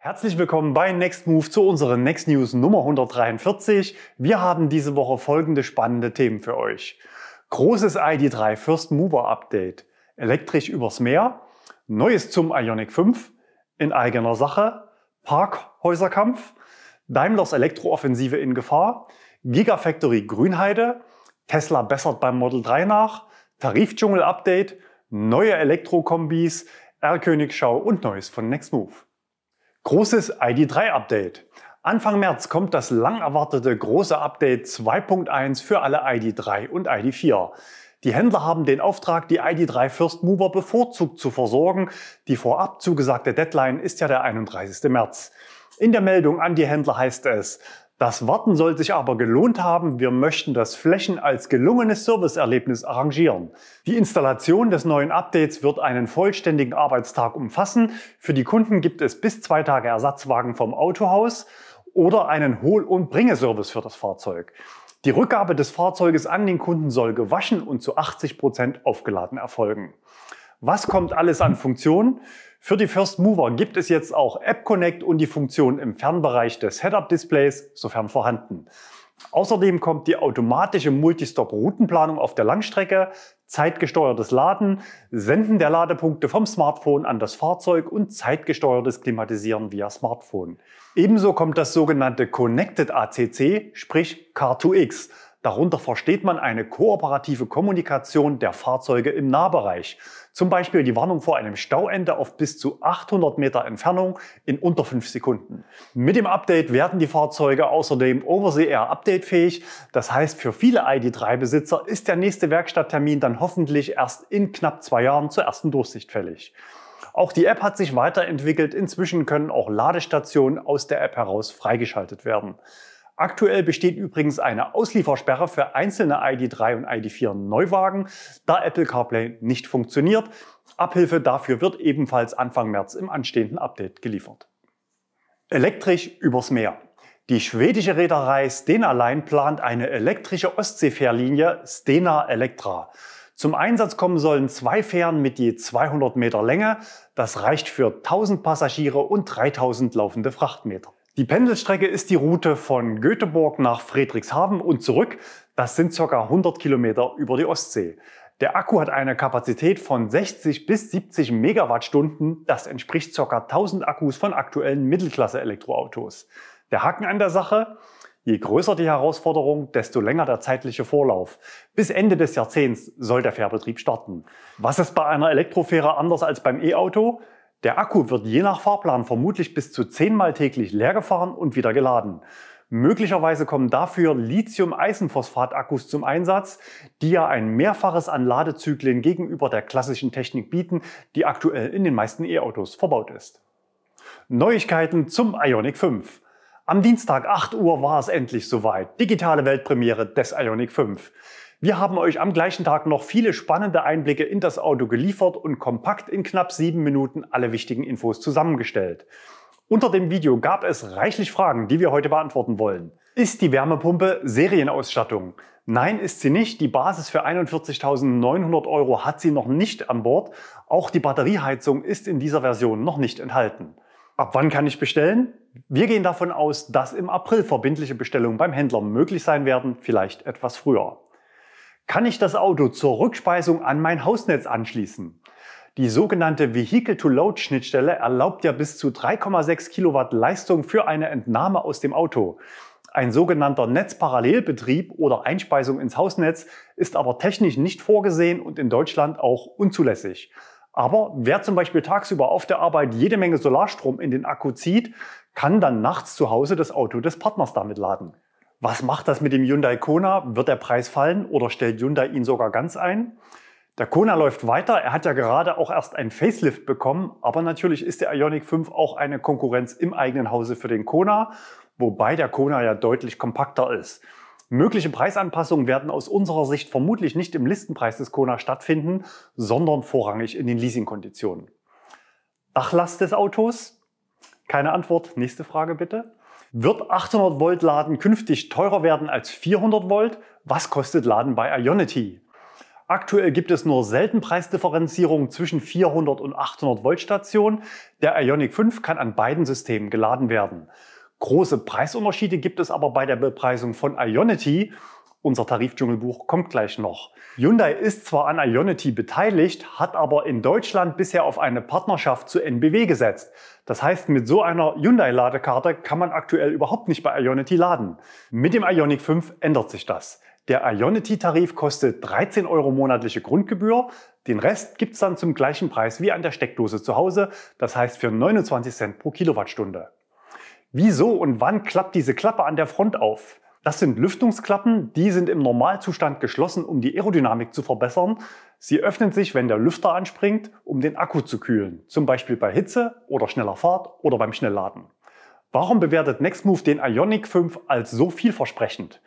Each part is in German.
Herzlich willkommen bei Next Move zu unseren Next News Nummer 143. Wir haben diese Woche folgende spannende Themen für euch. Großes ID3 First Mover Update, elektrisch übers Meer, Neues zum Ionic 5, in eigener Sache, Parkhäuserkampf, Daimlers Elektrooffensive in Gefahr, Gigafactory Grünheide, Tesla bessert beim Model 3 nach, Tarifdschungel Update, neue Elektrokombis, R-Königschau und Neues von Next Move. Großes ID3-Update. Anfang März kommt das lang erwartete große Update 2.1 für alle ID3 und ID4. Die Händler haben den Auftrag, die ID3 First Mover bevorzugt zu versorgen. Die vorab zugesagte Deadline ist ja der 31. März. In der Meldung an die Händler heißt es, das Warten soll sich aber gelohnt haben. Wir möchten das Flächen als gelungenes Serviceerlebnis arrangieren. Die Installation des neuen Updates wird einen vollständigen Arbeitstag umfassen. Für die Kunden gibt es bis zwei Tage Ersatzwagen vom Autohaus oder einen Hohl- und Bringeservice für das Fahrzeug. Die Rückgabe des Fahrzeuges an den Kunden soll gewaschen und zu 80% Prozent aufgeladen erfolgen. Was kommt alles an Funktionen? Für die First Mover gibt es jetzt auch App Connect und die Funktion im Fernbereich des Head-Up-Displays, sofern vorhanden. Außerdem kommt die automatische Multistop-Routenplanung auf der Langstrecke, zeitgesteuertes Laden, Senden der Ladepunkte vom Smartphone an das Fahrzeug und zeitgesteuertes Klimatisieren via Smartphone. Ebenso kommt das sogenannte Connected ACC, sprich Car2X. Darunter versteht man eine kooperative Kommunikation der Fahrzeuge im Nahbereich. Zum Beispiel die Warnung vor einem Stauende auf bis zu 800 Meter Entfernung in unter 5 Sekunden. Mit dem Update werden die Fahrzeuge außerdem Overseer air updatefähig. Das heißt, für viele ID.3-Besitzer ist der nächste Werkstatttermin dann hoffentlich erst in knapp zwei Jahren zur ersten Durchsicht fällig. Auch die App hat sich weiterentwickelt. Inzwischen können auch Ladestationen aus der App heraus freigeschaltet werden. Aktuell besteht übrigens eine Ausliefersperre für einzelne ID.3 und ID.4 Neuwagen, da Apple CarPlay nicht funktioniert. Abhilfe dafür wird ebenfalls Anfang März im anstehenden Update geliefert. Elektrisch übers Meer. Die schwedische Reederei Stena Line plant eine elektrische Ostseefährlinie Stena Electra. Zum Einsatz kommen sollen zwei Fähren mit je 200 Meter Länge. Das reicht für 1000 Passagiere und 3000 laufende Frachtmeter. Die Pendelstrecke ist die Route von Göteborg nach Friedrichshafen und zurück. Das sind ca. 100 Kilometer über die Ostsee. Der Akku hat eine Kapazität von 60 bis 70 Megawattstunden. Das entspricht ca. 1000 Akkus von aktuellen Mittelklasse-Elektroautos. Der Haken an der Sache? Je größer die Herausforderung, desto länger der zeitliche Vorlauf. Bis Ende des Jahrzehnts soll der Fährbetrieb starten. Was ist bei einer Elektrofähre anders als beim E-Auto? Der Akku wird je nach Fahrplan vermutlich bis zu zehnmal täglich leergefahren und wieder geladen. Möglicherweise kommen dafür Lithium-Eisenphosphat-Akkus zum Einsatz, die ja ein Mehrfaches an Ladezyklen gegenüber der klassischen Technik bieten, die aktuell in den meisten E-Autos verbaut ist. Neuigkeiten zum Ionic 5. Am Dienstag 8 Uhr war es endlich soweit. Digitale Weltpremiere des Ionic 5. Wir haben euch am gleichen Tag noch viele spannende Einblicke in das Auto geliefert und kompakt in knapp sieben Minuten alle wichtigen Infos zusammengestellt. Unter dem Video gab es reichlich Fragen, die wir heute beantworten wollen. Ist die Wärmepumpe Serienausstattung? Nein, ist sie nicht. Die Basis für 41.900 Euro hat sie noch nicht an Bord. Auch die Batterieheizung ist in dieser Version noch nicht enthalten. Ab wann kann ich bestellen? Wir gehen davon aus, dass im April verbindliche Bestellungen beim Händler möglich sein werden, vielleicht etwas früher. Kann ich das Auto zur Rückspeisung an mein Hausnetz anschließen? Die sogenannte Vehicle-to-Load-Schnittstelle erlaubt ja bis zu 3,6 Kilowatt Leistung für eine Entnahme aus dem Auto. Ein sogenannter Netzparallelbetrieb oder Einspeisung ins Hausnetz ist aber technisch nicht vorgesehen und in Deutschland auch unzulässig. Aber wer zum Beispiel tagsüber auf der Arbeit jede Menge Solarstrom in den Akku zieht, kann dann nachts zu Hause das Auto des Partners damit laden. Was macht das mit dem Hyundai Kona? Wird der Preis fallen oder stellt Hyundai ihn sogar ganz ein? Der Kona läuft weiter. Er hat ja gerade auch erst ein Facelift bekommen, aber natürlich ist der Ionic 5 auch eine Konkurrenz im eigenen Hause für den Kona, wobei der Kona ja deutlich kompakter ist. Mögliche Preisanpassungen werden aus unserer Sicht vermutlich nicht im Listenpreis des Kona stattfinden, sondern vorrangig in den Leasingkonditionen. Dachlast des Autos? Keine Antwort. Nächste Frage bitte. Wird 800 Volt Laden künftig teurer werden als 400 Volt? Was kostet Laden bei Ionity? Aktuell gibt es nur selten Preisdifferenzierungen zwischen 400 und 800 Volt Stationen. Der Ionic 5 kann an beiden Systemen geladen werden. Große Preisunterschiede gibt es aber bei der Bepreisung von Ionity. Unser Tarifdschungelbuch kommt gleich noch. Hyundai ist zwar an Ionity beteiligt, hat aber in Deutschland bisher auf eine Partnerschaft zu NBW gesetzt. Das heißt, mit so einer Hyundai-Ladekarte kann man aktuell überhaupt nicht bei Ionity laden. Mit dem Ionic 5 ändert sich das. Der Ionity-Tarif kostet 13 Euro monatliche Grundgebühr. Den Rest gibt es dann zum gleichen Preis wie an der Steckdose zu Hause, das heißt für 29 Cent pro Kilowattstunde. Wieso und wann klappt diese Klappe an der Front auf? Das sind Lüftungsklappen, die sind im Normalzustand geschlossen, um die Aerodynamik zu verbessern. Sie öffnen sich, wenn der Lüfter anspringt, um den Akku zu kühlen, zum Beispiel bei Hitze oder schneller Fahrt oder beim Schnellladen. Warum bewertet Nextmove den Ionic 5 als so vielversprechend?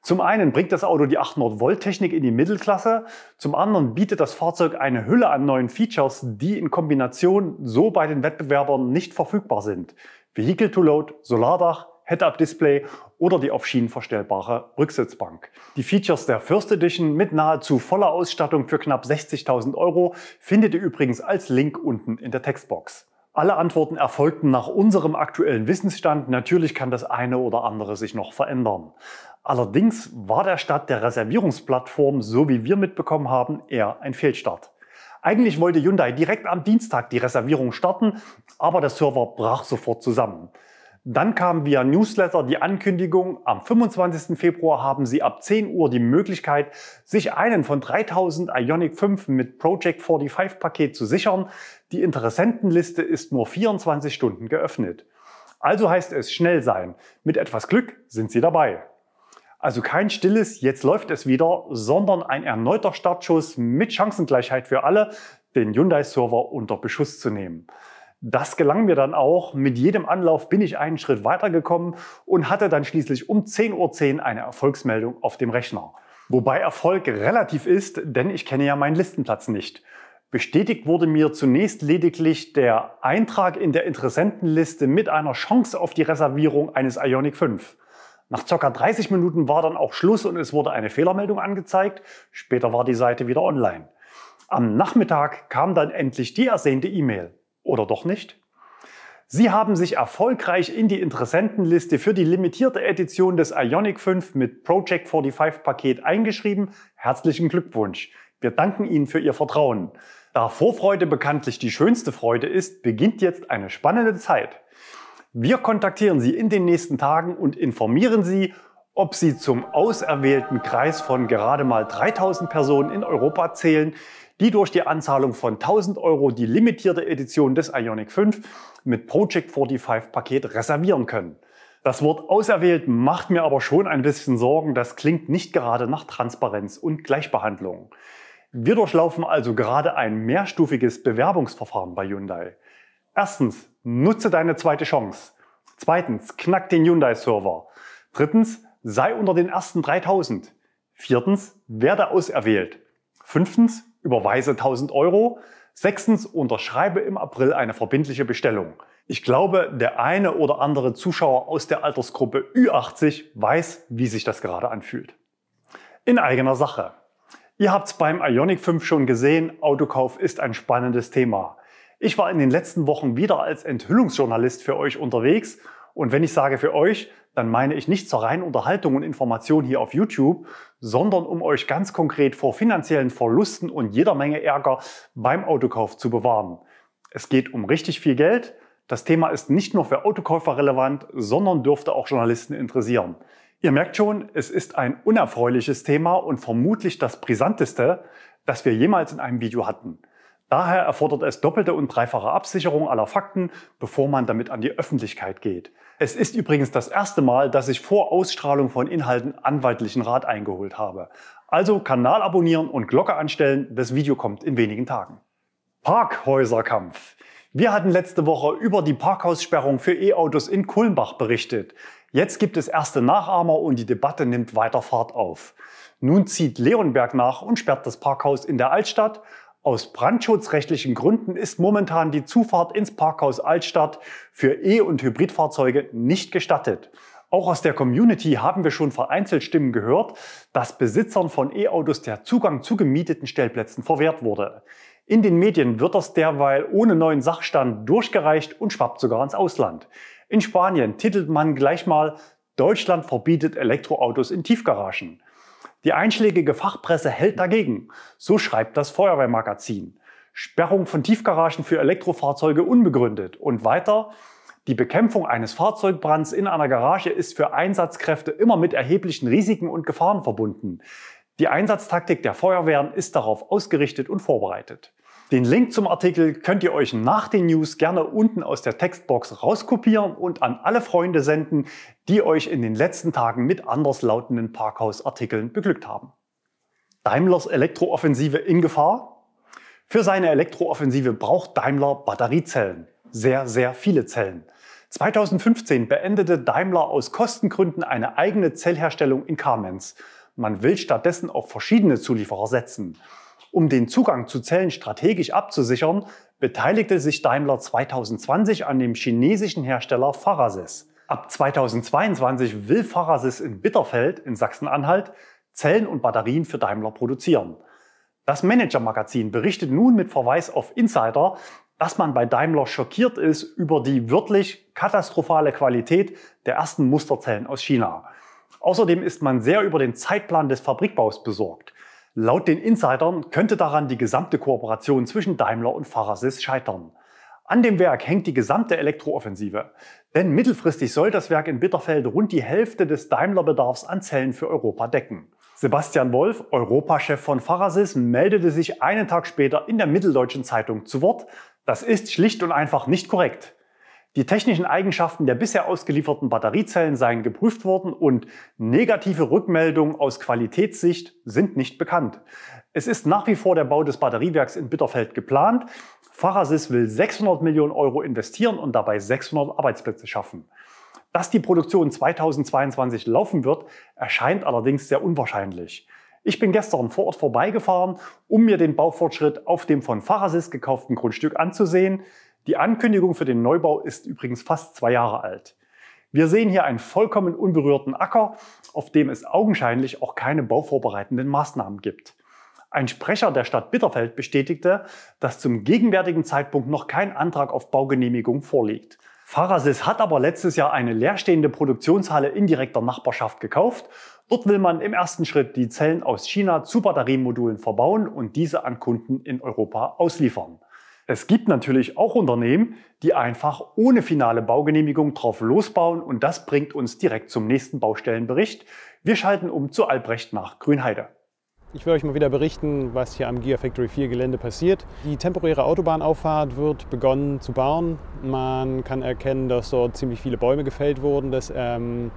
Zum einen bringt das Auto die 800 Volt Technik in die Mittelklasse, zum anderen bietet das Fahrzeug eine Hülle an neuen Features, die in Kombination so bei den Wettbewerbern nicht verfügbar sind. Vehicle to Load, Solardach, Head-Up-Display oder die auf Schienen verstellbare Rücksitzbank. Die Features der First Edition mit nahezu voller Ausstattung für knapp 60.000 Euro findet ihr übrigens als Link unten in der Textbox. Alle Antworten erfolgten nach unserem aktuellen Wissensstand. Natürlich kann das eine oder andere sich noch verändern. Allerdings war der Start der Reservierungsplattform, so wie wir mitbekommen haben, eher ein Fehlstart. Eigentlich wollte Hyundai direkt am Dienstag die Reservierung starten, aber der Server brach sofort zusammen. Dann kam via Newsletter die Ankündigung, am 25. Februar haben Sie ab 10 Uhr die Möglichkeit, sich einen von 3000 Ionic 5 mit Project 45 Paket zu sichern. Die Interessentenliste ist nur 24 Stunden geöffnet. Also heißt es schnell sein. Mit etwas Glück sind Sie dabei. Also kein stilles, jetzt läuft es wieder, sondern ein erneuter Startschuss mit Chancengleichheit für alle, den Hyundai-Server unter Beschuss zu nehmen. Das gelang mir dann auch. Mit jedem Anlauf bin ich einen Schritt weitergekommen und hatte dann schließlich um 10.10 Uhr eine Erfolgsmeldung auf dem Rechner. Wobei Erfolg relativ ist, denn ich kenne ja meinen Listenplatz nicht. Bestätigt wurde mir zunächst lediglich der Eintrag in der Interessentenliste mit einer Chance auf die Reservierung eines Ionic 5. Nach ca. 30 Minuten war dann auch Schluss und es wurde eine Fehlermeldung angezeigt. Später war die Seite wieder online. Am Nachmittag kam dann endlich die ersehnte E-Mail oder doch nicht? Sie haben sich erfolgreich in die Interessentenliste für die limitierte Edition des Ionic 5 mit Project 45 Paket eingeschrieben. Herzlichen Glückwunsch. Wir danken Ihnen für Ihr Vertrauen. Da Vorfreude bekanntlich die schönste Freude ist, beginnt jetzt eine spannende Zeit. Wir kontaktieren Sie in den nächsten Tagen und informieren Sie, ob Sie zum auserwählten Kreis von gerade mal 3000 Personen in Europa zählen, die durch die Anzahlung von 1000 Euro die limitierte Edition des Ionic 5 mit Project 45 Paket reservieren können. Das Wort auserwählt macht mir aber schon ein bisschen Sorgen. Das klingt nicht gerade nach Transparenz und Gleichbehandlung. Wir durchlaufen also gerade ein mehrstufiges Bewerbungsverfahren bei Hyundai. Erstens, nutze deine zweite Chance. Zweitens, knack den Hyundai-Server. Drittens, sei unter den ersten 3000. Viertens, werde auserwählt. Fünftens, Überweise 1000 Euro. Sechstens, unterschreibe im April eine verbindliche Bestellung. Ich glaube, der eine oder andere Zuschauer aus der Altersgruppe Ü80 weiß, wie sich das gerade anfühlt. In eigener Sache. Ihr habt es beim Ionic 5 schon gesehen, Autokauf ist ein spannendes Thema. Ich war in den letzten Wochen wieder als Enthüllungsjournalist für euch unterwegs und wenn ich sage für euch, dann meine ich nicht zur reinen Unterhaltung und Information hier auf YouTube, sondern um euch ganz konkret vor finanziellen Verlusten und jeder Menge Ärger beim Autokauf zu bewahren. Es geht um richtig viel Geld. Das Thema ist nicht nur für Autokäufer relevant, sondern dürfte auch Journalisten interessieren. Ihr merkt schon, es ist ein unerfreuliches Thema und vermutlich das brisanteste, das wir jemals in einem Video hatten. Daher erfordert es doppelte und dreifache Absicherung aller Fakten, bevor man damit an die Öffentlichkeit geht. Es ist übrigens das erste Mal, dass ich vor Ausstrahlung von Inhalten anwaltlichen Rat eingeholt habe. Also Kanal abonnieren und Glocke anstellen, das Video kommt in wenigen Tagen. Parkhäuserkampf. Wir hatten letzte Woche über die Parkhaussperrung für E-Autos in Kulmbach berichtet. Jetzt gibt es erste Nachahmer und die Debatte nimmt weiter Fahrt auf. Nun zieht Leonberg nach und sperrt das Parkhaus in der Altstadt, aus brandschutzrechtlichen Gründen ist momentan die Zufahrt ins Parkhaus Altstadt für E- und Hybridfahrzeuge nicht gestattet. Auch aus der Community haben wir schon vereinzelt Stimmen gehört, dass Besitzern von E-Autos der Zugang zu gemieteten Stellplätzen verwehrt wurde. In den Medien wird das derweil ohne neuen Sachstand durchgereicht und schwappt sogar ins Ausland. In Spanien titelt man gleich mal Deutschland verbietet Elektroautos in Tiefgaragen. Die einschlägige Fachpresse hält dagegen. So schreibt das Feuerwehrmagazin. Sperrung von Tiefgaragen für Elektrofahrzeuge unbegründet. Und weiter, die Bekämpfung eines Fahrzeugbrands in einer Garage ist für Einsatzkräfte immer mit erheblichen Risiken und Gefahren verbunden. Die Einsatztaktik der Feuerwehren ist darauf ausgerichtet und vorbereitet. Den Link zum Artikel könnt ihr euch nach den News gerne unten aus der Textbox rauskopieren und an alle Freunde senden, die euch in den letzten Tagen mit anderslautenden Parkhaus-Artikeln beglückt haben. Daimlers Elektrooffensive in Gefahr? Für seine Elektrooffensive braucht Daimler Batteriezellen. Sehr, sehr viele Zellen. 2015 beendete Daimler aus Kostengründen eine eigene Zellherstellung in Kamenz. Man will stattdessen auf verschiedene Zulieferer setzen. Um den Zugang zu Zellen strategisch abzusichern, beteiligte sich Daimler 2020 an dem chinesischen Hersteller Pharasys. Ab 2022 will Pharasys in Bitterfeld in Sachsen-Anhalt Zellen und Batterien für Daimler produzieren. Das Manager-Magazin berichtet nun mit Verweis auf Insider, dass man bei Daimler schockiert ist über die wirklich katastrophale Qualität der ersten Musterzellen aus China. Außerdem ist man sehr über den Zeitplan des Fabrikbaus besorgt. Laut den Insidern könnte daran die gesamte Kooperation zwischen Daimler und Farasis scheitern. An dem Werk hängt die gesamte Elektrooffensive. Denn mittelfristig soll das Werk in Bitterfeld rund die Hälfte des Daimler-Bedarfs an Zellen für Europa decken. Sebastian Wolf, Europachef von Farasis, meldete sich einen Tag später in der Mitteldeutschen Zeitung zu Wort. Das ist schlicht und einfach nicht korrekt. Die technischen Eigenschaften der bisher ausgelieferten Batteriezellen seien geprüft worden und negative Rückmeldungen aus Qualitätssicht sind nicht bekannt. Es ist nach wie vor der Bau des Batteriewerks in Bitterfeld geplant. Fachasys will 600 Millionen Euro investieren und dabei 600 Arbeitsplätze schaffen. Dass die Produktion 2022 laufen wird, erscheint allerdings sehr unwahrscheinlich. Ich bin gestern vor Ort vorbeigefahren, um mir den Baufortschritt auf dem von Fachasys gekauften Grundstück anzusehen. Die Ankündigung für den Neubau ist übrigens fast zwei Jahre alt. Wir sehen hier einen vollkommen unberührten Acker, auf dem es augenscheinlich auch keine bauvorbereitenden Maßnahmen gibt. Ein Sprecher der Stadt Bitterfeld bestätigte, dass zum gegenwärtigen Zeitpunkt noch kein Antrag auf Baugenehmigung vorliegt. Farasis hat aber letztes Jahr eine leerstehende Produktionshalle in direkter Nachbarschaft gekauft. Dort will man im ersten Schritt die Zellen aus China zu Batteriemodulen verbauen und diese an Kunden in Europa ausliefern. Es gibt natürlich auch Unternehmen, die einfach ohne finale Baugenehmigung drauf losbauen und das bringt uns direkt zum nächsten Baustellenbericht. Wir schalten um zu Albrecht nach Grünheide. Ich will euch mal wieder berichten, was hier am Gear Factory 4 Gelände passiert. Die temporäre Autobahnauffahrt wird begonnen zu bauen. Man kann erkennen, dass dort ziemlich viele Bäume gefällt wurden, dass ähm,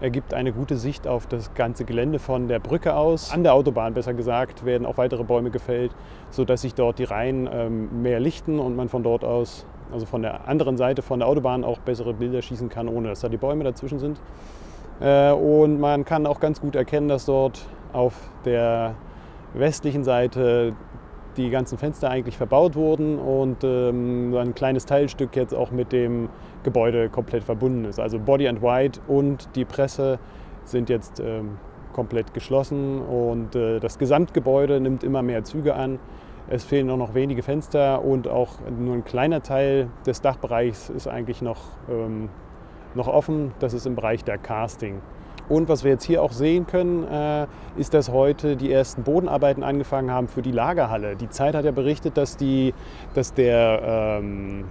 ergibt eine gute Sicht auf das ganze Gelände von der Brücke aus. An der Autobahn besser gesagt werden auch weitere Bäume gefällt, sodass sich dort die Reihen ähm, mehr lichten und man von dort aus, also von der anderen Seite von der Autobahn, auch bessere Bilder schießen kann, ohne dass da die Bäume dazwischen sind. Äh, und man kann auch ganz gut erkennen, dass dort auf der westlichen Seite die ganzen Fenster eigentlich verbaut wurden und ähm, ein kleines Teilstück jetzt auch mit dem Gebäude komplett verbunden ist. Also Body and White und die Presse sind jetzt ähm, komplett geschlossen und äh, das Gesamtgebäude nimmt immer mehr Züge an. Es fehlen nur noch wenige Fenster und auch nur ein kleiner Teil des Dachbereichs ist eigentlich noch, ähm, noch offen. Das ist im Bereich der Casting. Und was wir jetzt hier auch sehen können, äh, ist, dass heute die ersten Bodenarbeiten angefangen haben für die Lagerhalle. Die Zeit hat ja berichtet, dass, die, dass, der, ähm,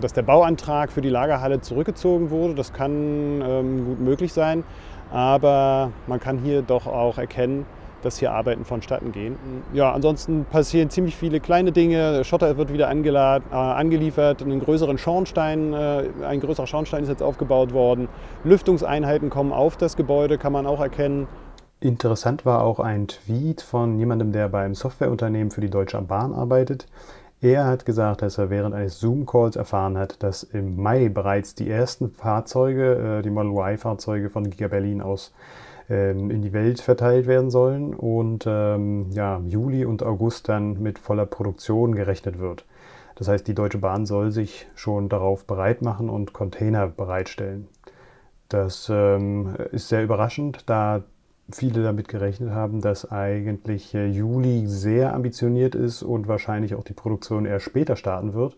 dass der Bauantrag für die Lagerhalle zurückgezogen wurde. Das kann ähm, gut möglich sein, aber man kann hier doch auch erkennen, dass hier Arbeiten vonstatten gehen. Ja, ansonsten passieren ziemlich viele kleine Dinge. Schotter wird wieder angeladen, äh, angeliefert, einen größeren Schornstein, äh, ein größerer Schornstein ist jetzt aufgebaut worden. Lüftungseinheiten kommen auf das Gebäude, kann man auch erkennen. Interessant war auch ein Tweet von jemandem, der beim Softwareunternehmen für die Deutsche Bahn arbeitet. Er hat gesagt, dass er während eines Zoom-Calls erfahren hat, dass im Mai bereits die ersten Fahrzeuge, äh, die Model Y-Fahrzeuge von Giga Berlin aus ähm, in die Welt verteilt werden sollen und ähm, ja, Juli und August dann mit voller Produktion gerechnet wird. Das heißt, die Deutsche Bahn soll sich schon darauf bereit machen und Container bereitstellen. Das ähm, ist sehr überraschend, da viele damit gerechnet haben, dass eigentlich äh, Juli sehr ambitioniert ist und wahrscheinlich auch die Produktion eher später starten wird.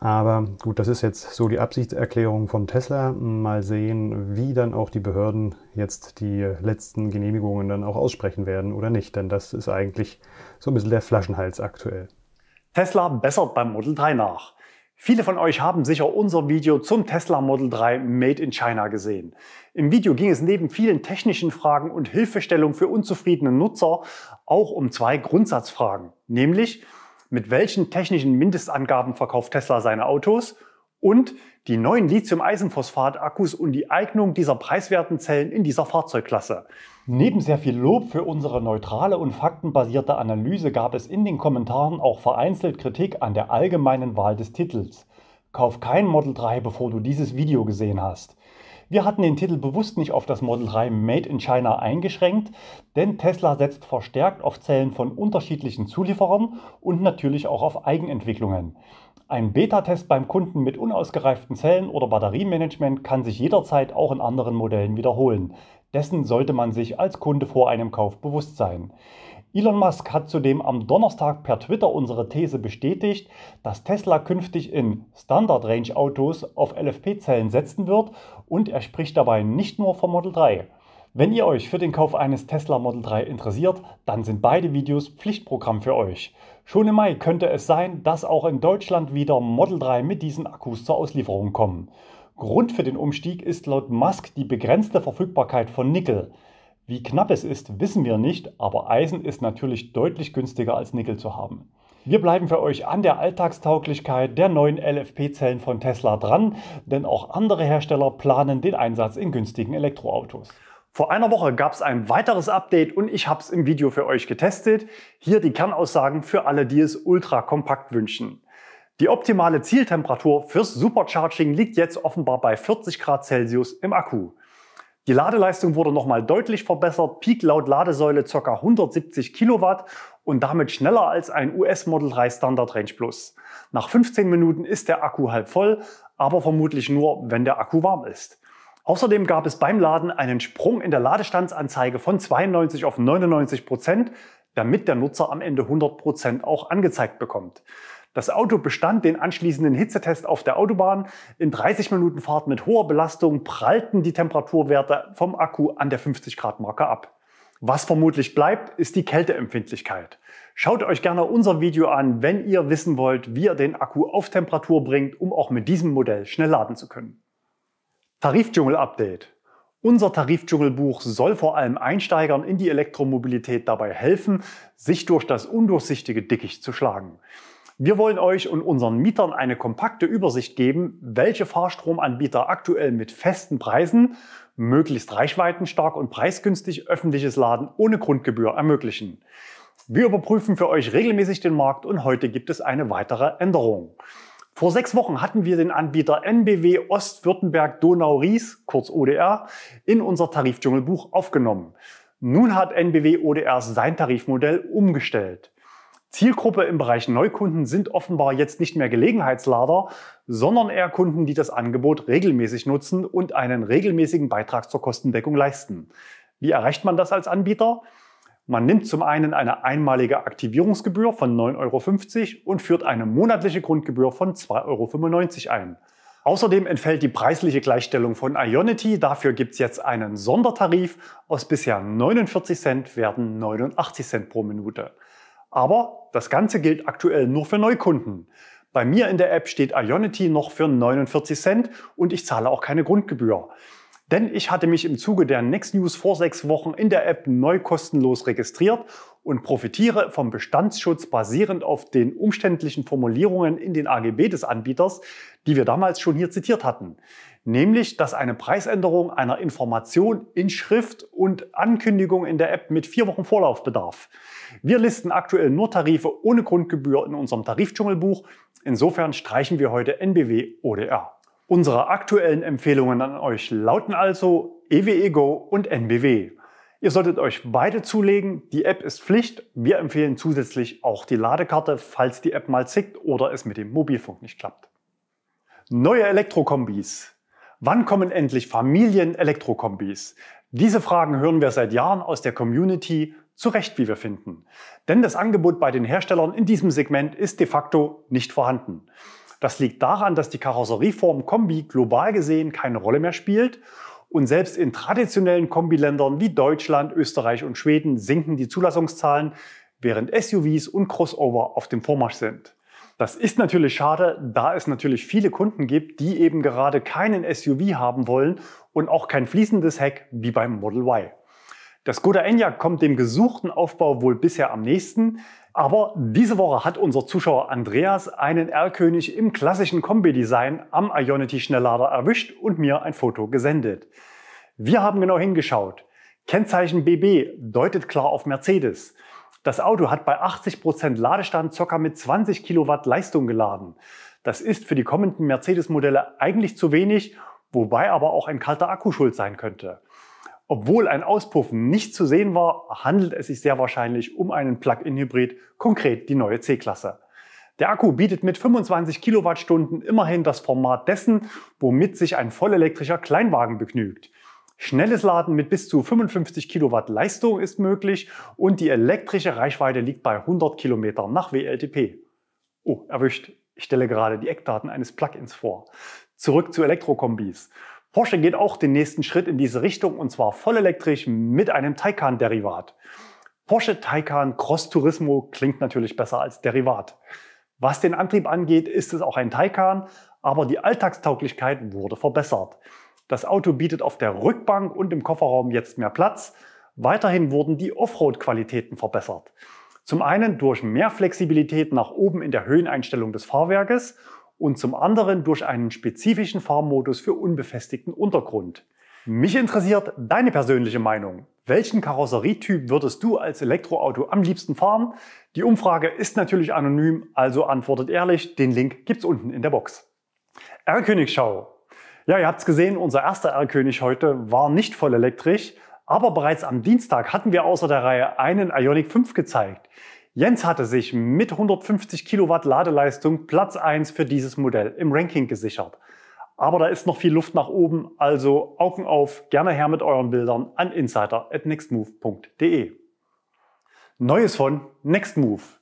Aber gut, das ist jetzt so die Absichtserklärung von Tesla. Mal sehen, wie dann auch die Behörden jetzt die letzten Genehmigungen dann auch aussprechen werden oder nicht. Denn das ist eigentlich so ein bisschen der Flaschenhals aktuell. Tesla bessert beim Model 3 nach. Viele von euch haben sicher unser Video zum Tesla Model 3 Made in China gesehen. Im Video ging es neben vielen technischen Fragen und Hilfestellungen für unzufriedene Nutzer auch um zwei Grundsatzfragen, nämlich mit welchen technischen Mindestangaben verkauft Tesla seine Autos und die neuen Lithium-Eisenphosphat-Akkus und die Eignung dieser preiswerten Zellen in dieser Fahrzeugklasse. Neben sehr viel Lob für unsere neutrale und faktenbasierte Analyse gab es in den Kommentaren auch vereinzelt Kritik an der allgemeinen Wahl des Titels. Kauf kein Model 3, bevor du dieses Video gesehen hast. Wir hatten den Titel bewusst nicht auf das Model 3 Made in China eingeschränkt, denn Tesla setzt verstärkt auf Zellen von unterschiedlichen Zulieferern und natürlich auch auf Eigenentwicklungen. Ein Beta-Test beim Kunden mit unausgereiften Zellen oder Batteriemanagement kann sich jederzeit auch in anderen Modellen wiederholen. Dessen sollte man sich als Kunde vor einem Kauf bewusst sein. Elon Musk hat zudem am Donnerstag per Twitter unsere These bestätigt, dass Tesla künftig in Standard-Range-Autos auf LFP-Zellen setzen wird und er spricht dabei nicht nur vom Model 3. Wenn ihr euch für den Kauf eines Tesla Model 3 interessiert, dann sind beide Videos Pflichtprogramm für euch. Schon im Mai könnte es sein, dass auch in Deutschland wieder Model 3 mit diesen Akkus zur Auslieferung kommen. Grund für den Umstieg ist laut Musk die begrenzte Verfügbarkeit von Nickel. Wie knapp es ist, wissen wir nicht, aber Eisen ist natürlich deutlich günstiger als Nickel zu haben. Wir bleiben für euch an der Alltagstauglichkeit der neuen LFP-Zellen von Tesla dran, denn auch andere Hersteller planen den Einsatz in günstigen Elektroautos. Vor einer Woche gab es ein weiteres Update und ich habe es im Video für euch getestet. Hier die Kernaussagen für alle, die es ultra kompakt wünschen. Die optimale Zieltemperatur fürs Supercharging liegt jetzt offenbar bei 40 Grad Celsius im Akku. Die Ladeleistung wurde nochmal deutlich verbessert, Peak laut Ladesäule ca. 170 Kilowatt und damit schneller als ein US Model 3 Standard Range Plus. Nach 15 Minuten ist der Akku halb voll, aber vermutlich nur, wenn der Akku warm ist. Außerdem gab es beim Laden einen Sprung in der Ladestandsanzeige von 92 auf 99 Prozent, damit der Nutzer am Ende 100 Prozent auch angezeigt bekommt. Das Auto bestand den anschließenden Hitzetest auf der Autobahn. In 30 Minuten Fahrt mit hoher Belastung prallten die Temperaturwerte vom Akku an der 50 Grad Marke ab. Was vermutlich bleibt, ist die Kälteempfindlichkeit. Schaut euch gerne unser Video an, wenn ihr wissen wollt, wie ihr den Akku auf Temperatur bringt, um auch mit diesem Modell schnell laden zu können. Tarifdschungel-Update. Unser Tarifdschungelbuch soll vor allem Einsteigern in die Elektromobilität dabei helfen, sich durch das undurchsichtige Dickicht zu schlagen. Wir wollen euch und unseren Mietern eine kompakte Übersicht geben, welche Fahrstromanbieter aktuell mit festen Preisen möglichst reichweitenstark und preisgünstig öffentliches Laden ohne Grundgebühr ermöglichen. Wir überprüfen für euch regelmäßig den Markt und heute gibt es eine weitere Änderung. Vor sechs Wochen hatten wir den Anbieter NBW Ostwürttemberg Donau-Ries, kurz ODR, in unser Tarifdschungelbuch aufgenommen. Nun hat NBW ODR sein Tarifmodell umgestellt. Zielgruppe im Bereich Neukunden sind offenbar jetzt nicht mehr Gelegenheitslader, sondern eher Kunden, die das Angebot regelmäßig nutzen und einen regelmäßigen Beitrag zur Kostendeckung leisten. Wie erreicht man das als Anbieter? Man nimmt zum einen eine einmalige Aktivierungsgebühr von 9,50 Euro und führt eine monatliche Grundgebühr von 2,95 Euro ein. Außerdem entfällt die preisliche Gleichstellung von Ionity. Dafür gibt es jetzt einen Sondertarif. Aus bisher 49 Cent werden 89 Cent pro Minute. Aber das Ganze gilt aktuell nur für Neukunden. Bei mir in der App steht Ionity noch für 49 Cent und ich zahle auch keine Grundgebühr. Denn ich hatte mich im Zuge der Next News vor sechs Wochen in der App neu kostenlos registriert und profitiere vom Bestandsschutz basierend auf den umständlichen Formulierungen in den AGB des Anbieters, die wir damals schon hier zitiert hatten nämlich dass eine Preisänderung einer Information in Schrift und Ankündigung in der App mit vier Wochen Vorlauf bedarf. Wir listen aktuell nur Tarife ohne Grundgebühr in unserem Tarifdschungelbuch. Insofern streichen wir heute NBW ODR. Unsere aktuellen Empfehlungen an euch lauten also EWE e Go und NBW. Ihr solltet euch beide zulegen. Die App ist Pflicht. Wir empfehlen zusätzlich auch die Ladekarte, falls die App mal zickt oder es mit dem Mobilfunk nicht klappt. Neue Elektrokombis. Wann kommen endlich Familien-Elektrokombis? Diese Fragen hören wir seit Jahren aus der Community, zu Recht, wie wir finden. Denn das Angebot bei den Herstellern in diesem Segment ist de facto nicht vorhanden. Das liegt daran, dass die Karosserieform Kombi global gesehen keine Rolle mehr spielt und selbst in traditionellen Kombiländern wie Deutschland, Österreich und Schweden sinken die Zulassungszahlen, während SUVs und Crossover auf dem Vormarsch sind. Das ist natürlich schade, da es natürlich viele Kunden gibt, die eben gerade keinen SUV haben wollen und auch kein fließendes Heck wie beim Model Y. Das Skoda Enyaq kommt dem gesuchten Aufbau wohl bisher am nächsten, aber diese Woche hat unser Zuschauer Andreas einen R-König im klassischen Kombi-Design am Ionity-Schnelllader erwischt und mir ein Foto gesendet. Wir haben genau hingeschaut. Kennzeichen BB deutet klar auf Mercedes. Das Auto hat bei 80% Prozent Ladestand ca. mit 20 Kilowatt Leistung geladen. Das ist für die kommenden Mercedes-Modelle eigentlich zu wenig, wobei aber auch ein kalter Akku schuld sein könnte. Obwohl ein Auspuff nicht zu sehen war, handelt es sich sehr wahrscheinlich um einen Plug-in-Hybrid, konkret die neue C-Klasse. Der Akku bietet mit 25 Kilowattstunden immerhin das Format dessen, womit sich ein vollelektrischer Kleinwagen begnügt. Schnelles Laden mit bis zu 55 Kilowatt Leistung ist möglich und die elektrische Reichweite liegt bei 100 Kilometern nach WLTP. Oh, erwischt. Ich stelle gerade die Eckdaten eines Plugins vor. Zurück zu Elektrokombis. Porsche geht auch den nächsten Schritt in diese Richtung und zwar vollelektrisch mit einem Taycan-Derivat. Porsche Taycan Cross Turismo klingt natürlich besser als Derivat. Was den Antrieb angeht, ist es auch ein Taycan, aber die Alltagstauglichkeit wurde verbessert. Das Auto bietet auf der Rückbank und im Kofferraum jetzt mehr Platz. Weiterhin wurden die Offroad-Qualitäten verbessert. Zum einen durch mehr Flexibilität nach oben in der Höheneinstellung des Fahrwerkes und zum anderen durch einen spezifischen Fahrmodus für unbefestigten Untergrund. Mich interessiert deine persönliche Meinung. Welchen Karosserietyp würdest du als Elektroauto am liebsten fahren? Die Umfrage ist natürlich anonym, also antwortet ehrlich. Den Link gibt's unten in der Box. R-Königschau, ja, ihr habt es gesehen, unser erster R-König heute war nicht voll elektrisch, aber bereits am Dienstag hatten wir außer der Reihe einen Ionic 5 gezeigt. Jens hatte sich mit 150 Kilowatt Ladeleistung Platz 1 für dieses Modell im Ranking gesichert. Aber da ist noch viel Luft nach oben, also Augen auf, gerne her mit euren Bildern an insider@nextmove.de. Neues von Nextmove.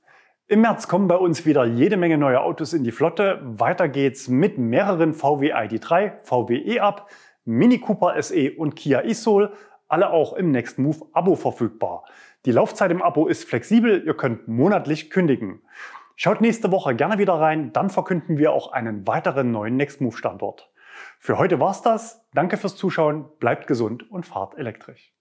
Im März kommen bei uns wieder jede Menge neue Autos in die Flotte. Weiter geht's mit mehreren VW ID3, VW E-Up, Mini Cooper SE und Kia e-Soul, alle auch im Next Move Abo verfügbar. Die Laufzeit im Abo ist flexibel, ihr könnt monatlich kündigen. Schaut nächste Woche gerne wieder rein, dann verkünden wir auch einen weiteren neuen Next Move Standort. Für heute war's das. Danke fürs Zuschauen, bleibt gesund und fahrt elektrisch.